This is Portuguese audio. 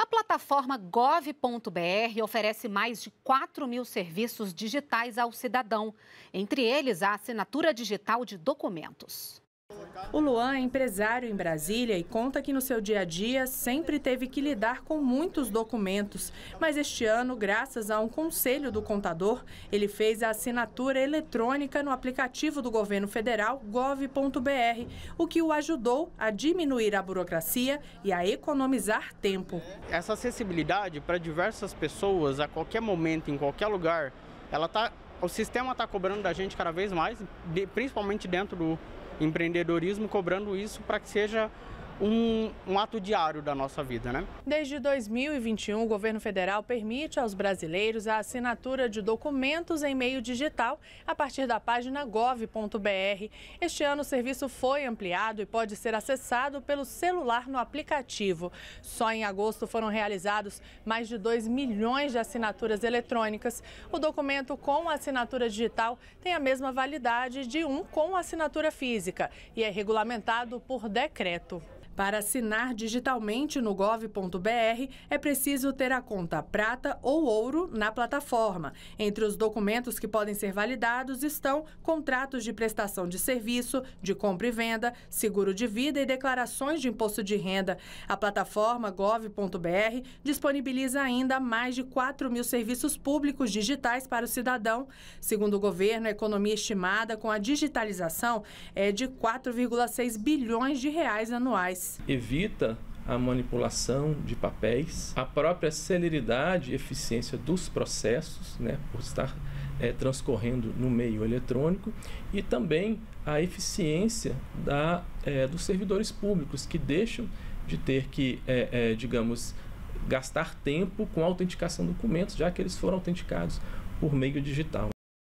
A plataforma gov.br oferece mais de 4 mil serviços digitais ao cidadão, entre eles a assinatura digital de documentos. O Luan é empresário em Brasília e conta que no seu dia a dia sempre teve que lidar com muitos documentos. Mas este ano, graças a um conselho do contador, ele fez a assinatura eletrônica no aplicativo do governo federal gov.br, o que o ajudou a diminuir a burocracia e a economizar tempo. Essa acessibilidade para diversas pessoas, a qualquer momento, em qualquer lugar, ela tá, o sistema está cobrando da gente cada vez mais, de, principalmente dentro do empreendedorismo cobrando isso para que seja um, um, ato diário da nossa vida, né? Desde 2021, o governo federal permite aos brasileiros a assinatura de documentos em meio digital a partir da página gov.br. Este ano, o serviço foi ampliado e pode ser acessado pelo celular no aplicativo. Só em agosto foram realizados mais de 2 milhões de assinaturas eletrônicas. O documento com assinatura digital tem a mesma validade de um com assinatura física e é regulamentado por decreto. Para assinar digitalmente no gov.br, é preciso ter a conta prata ou ouro na plataforma. Entre os documentos que podem ser validados estão contratos de prestação de serviço, de compra e venda, seguro de vida e declarações de imposto de renda. A plataforma gov.br disponibiliza ainda mais de 4 mil serviços públicos digitais para o cidadão. Segundo o governo, a economia estimada com a digitalização é de 4,6 bilhões de reais anuais evita a manipulação de papéis, a própria celeridade e eficiência dos processos, né, por estar é, transcorrendo no meio eletrônico, e também a eficiência da, é, dos servidores públicos, que deixam de ter que, é, é digamos, gastar tempo com a autenticação de documentos, já que eles foram autenticados por meio digital.